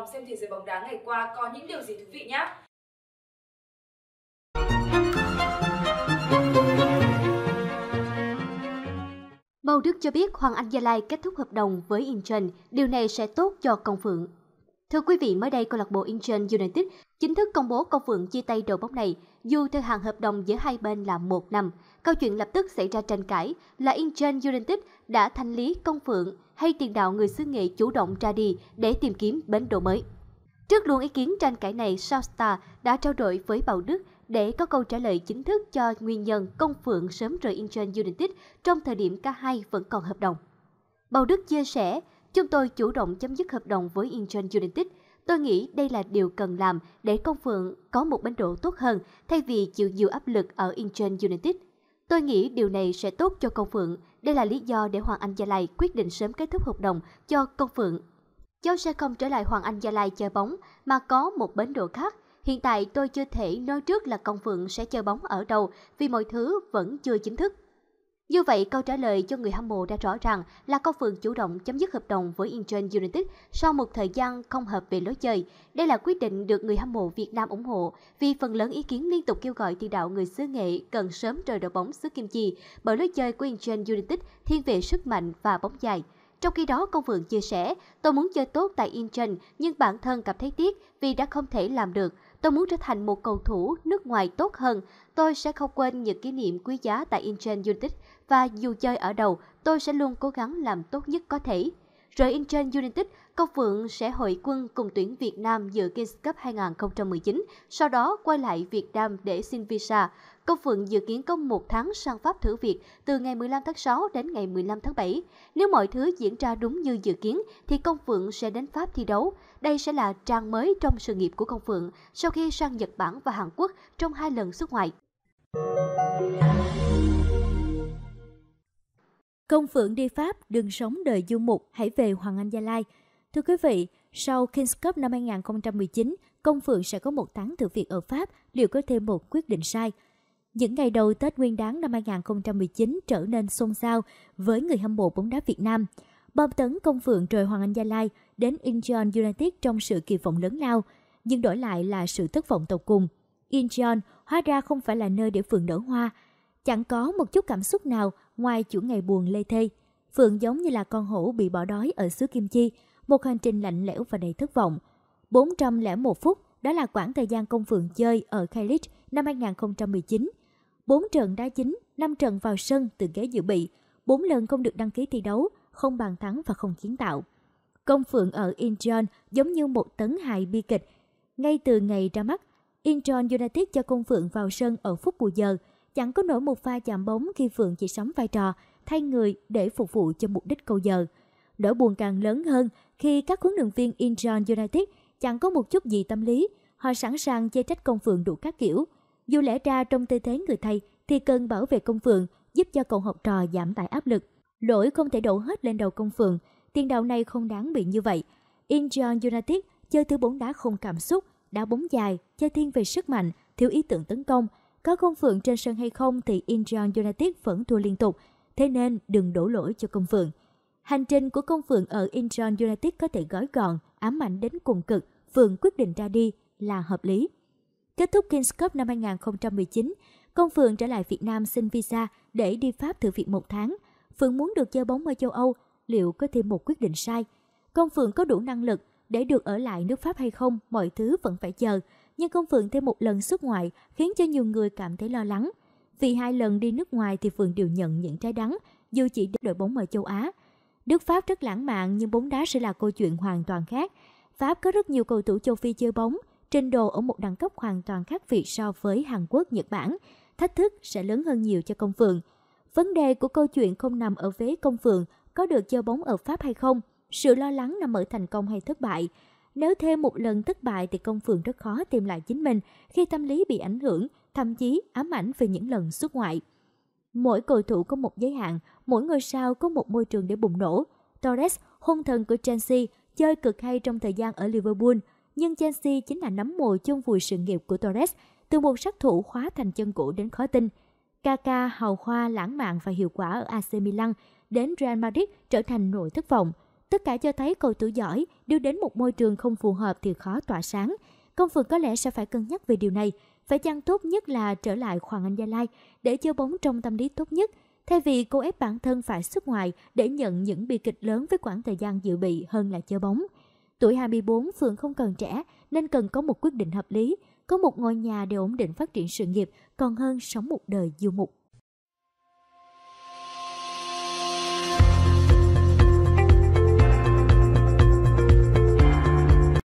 vòng xem thế giới bóng đá ngày qua có những điều gì thú vị nhé. Bầu Đức cho biết Hoàng Anh Gia Lai kết thúc hợp đồng với Incheon, điều này sẽ tốt cho Công Phượng. Thưa quý vị, mới đây câu lạc bộ Incheon United chính thức công bố câu phượng chia tay đội bóng này, dù thời hạn hợp đồng giữa hai bên là một năm. Câu chuyện lập tức xảy ra tranh cãi là Incheon United đã thanh lý công phượng hay tiền đạo người xứ nghệ chủ động ra đi để tìm kiếm bến đỗ mới. Trước luôn ý kiến tranh cãi này, Southstar đã trao đổi với Bảo Đức để có câu trả lời chính thức cho nguyên nhân công phượng sớm rời Incheon United trong thời điểm cả hai vẫn còn hợp đồng. Bảo Đức chia sẻ, Chúng tôi chủ động chấm dứt hợp đồng với Incheon United. Tôi nghĩ đây là điều cần làm để công phượng có một bến đỗ tốt hơn thay vì chịu nhiều áp lực ở Incheon United. Tôi nghĩ điều này sẽ tốt cho Công Phượng. Đây là lý do để Hoàng Anh Gia Lai quyết định sớm kết thúc hợp đồng cho Công Phượng. Cháu sẽ không trở lại Hoàng Anh Gia Lai chơi bóng mà có một bến đỗ khác. Hiện tại tôi chưa thể nói trước là Công Phượng sẽ chơi bóng ở đâu vì mọi thứ vẫn chưa chính thức. Như vậy, câu trả lời cho người hâm mộ đã rõ ràng là Cao Phượng chủ động chấm dứt hợp đồng với Incheon United sau một thời gian không hợp về lối chơi. Đây là quyết định được người hâm mộ Việt Nam ủng hộ vì phần lớn ý kiến liên tục kêu gọi tiền đạo người xứ nghệ cần sớm rời đội bóng xứ Kim Chi bởi lối chơi của Incheon United thiên về sức mạnh và bóng dài. Trong khi đó, Công Vượng chia sẻ, tôi muốn chơi tốt tại Incheon nhưng bản thân cảm thấy tiếc vì đã không thể làm được. Tôi muốn trở thành một cầu thủ nước ngoài tốt hơn. Tôi sẽ không quên những kỷ niệm quý giá tại Incheon United và dù chơi ở đầu, tôi sẽ luôn cố gắng làm tốt nhất có thể. Rời Incheon United, Công Phượng sẽ hội quân cùng tuyển Việt Nam dự Kings Cup 2019, sau đó quay lại Việt Nam để xin visa. Công Phượng dự kiến có một tháng sang Pháp thử việc từ ngày 15 tháng 6 đến ngày 15 tháng 7. Nếu mọi thứ diễn ra đúng như dự kiến thì Công Phượng sẽ đến Pháp thi đấu. Đây sẽ là trang mới trong sự nghiệp của Công Phượng sau khi sang Nhật Bản và Hàn Quốc trong hai lần xuất ngoại. Công Phượng đi Pháp, đừng sống đời du mục, hãy về Hoàng Anh Gia Lai. Thưa quý vị, sau Kings Cup năm 2019, Công Phượng sẽ có một tháng thử việc ở Pháp, liệu có thêm một quyết định sai? Những ngày đầu Tết Nguyên đáng năm 2019 trở nên xôn xao với người hâm mộ bóng đá Việt Nam. Bom tấn Công Phượng rời Hoàng Anh Gia Lai đến Incheon United trong sự kỳ vọng lớn lao, nhưng đổi lại là sự thất vọng tột cùng. Incheon hóa ra không phải là nơi để Phượng nở hoa, chẳng có một chút cảm xúc nào ngoài chuỗi ngày buồn lê thê. Phượng giống như là con hổ bị bỏ đói ở xứ Kim Chi, một hành trình lạnh lẽo và đầy thất vọng. 401 phút, đó là khoảng thời gian công phượng chơi ở Kailich năm 2019. 4 trận đá chính, 5 trận vào sân từ ghế dự bị, 4 lần không được đăng ký thi đấu, không bàn thắng và không kiến tạo. Công phượng ở Incheon giống như một tấn hài bi kịch. Ngay từ ngày ra mắt, Incheon United cho công phượng vào sân ở phút bù giờ, chẳng có nổi một pha chạm bóng khi phượng chỉ sống vai trò, thay người để phục vụ cho mục đích câu giờ – đỡ buồn càng lớn hơn khi các huấn luyện viên Incheon United chẳng có một chút gì tâm lý, họ sẵn sàng chê trách công phượng đủ các kiểu. Dù lẽ ra trong tư thế người thầy thì cần bảo vệ công phượng giúp cho cậu học trò giảm tải áp lực. Lỗi không thể đổ hết lên đầu công phượng, tiền đạo này không đáng bị như vậy. Incheon United chơi thứ bóng đá không cảm xúc, đá bóng dài, chơi thiên về sức mạnh, thiếu ý tưởng tấn công. Có công phượng trên sân hay không thì Incheon United vẫn thua liên tục, thế nên đừng đổ lỗi cho công phượng. Hành trình của công phượng ở Incheon United có thể gói gọn, ám ảnh đến cùng cực, phượng quyết định ra đi là hợp lý. Kết thúc Kings Cup năm 2019, công phượng trở lại Việt Nam xin visa để đi Pháp thử việc một tháng. Phượng muốn được chơi bóng ở châu Âu, liệu có thêm một quyết định sai? Công phượng có đủ năng lực để được ở lại nước Pháp hay không, mọi thứ vẫn phải chờ. Nhưng công phượng thêm một lần xuất ngoại khiến cho nhiều người cảm thấy lo lắng. Vì hai lần đi nước ngoài thì Phượng đều nhận những trái đắng, dù chỉ đội bóng ở châu Á. Nước Pháp rất lãng mạn nhưng bóng đá sẽ là câu chuyện hoàn toàn khác. Pháp có rất nhiều cầu thủ châu Phi chơi bóng, trình độ ở một đẳng cấp hoàn toàn khác biệt so với Hàn Quốc, Nhật Bản. Thách thức sẽ lớn hơn nhiều cho công phượng. Vấn đề của câu chuyện không nằm ở vế công phượng có được chơi bóng ở Pháp hay không, sự lo lắng nằm ở thành công hay thất bại. Nếu thêm một lần thất bại thì công phượng rất khó tìm lại chính mình khi tâm lý bị ảnh hưởng, thậm chí ám ảnh về những lần xuất ngoại. Mỗi cầu thủ có một giới hạn, mỗi ngôi sao có một môi trường để bùng nổ. Torres, hung thần của Chelsea, chơi cực hay trong thời gian ở Liverpool, nhưng Chelsea chính là nắm mồ chôn vùi sự nghiệp của Torres, từ một sát thủ khóa thành chân cũ đến khó tin. Kaka hào hoa lãng mạn và hiệu quả ở AC Milan, đến Real Madrid trở thành nỗi thất vọng. Tất cả cho thấy cầu thủ giỏi đưa đến một môi trường không phù hợp thì khó tỏa sáng. Công phượng có lẽ sẽ phải cân nhắc về điều này phải chăng tốt nhất là trở lại Hoàng Anh Gia Lai để chơi bóng trong tâm lý tốt nhất, thay vì cô ép bản thân phải xuất ngoại để nhận những bi kịch lớn với khoảng thời gian dự bị hơn là chơi bóng. Tuổi 24 Phượng không cần trẻ nên cần có một quyết định hợp lý, có một ngôi nhà để ổn định phát triển sự nghiệp còn hơn sống một đời du mục.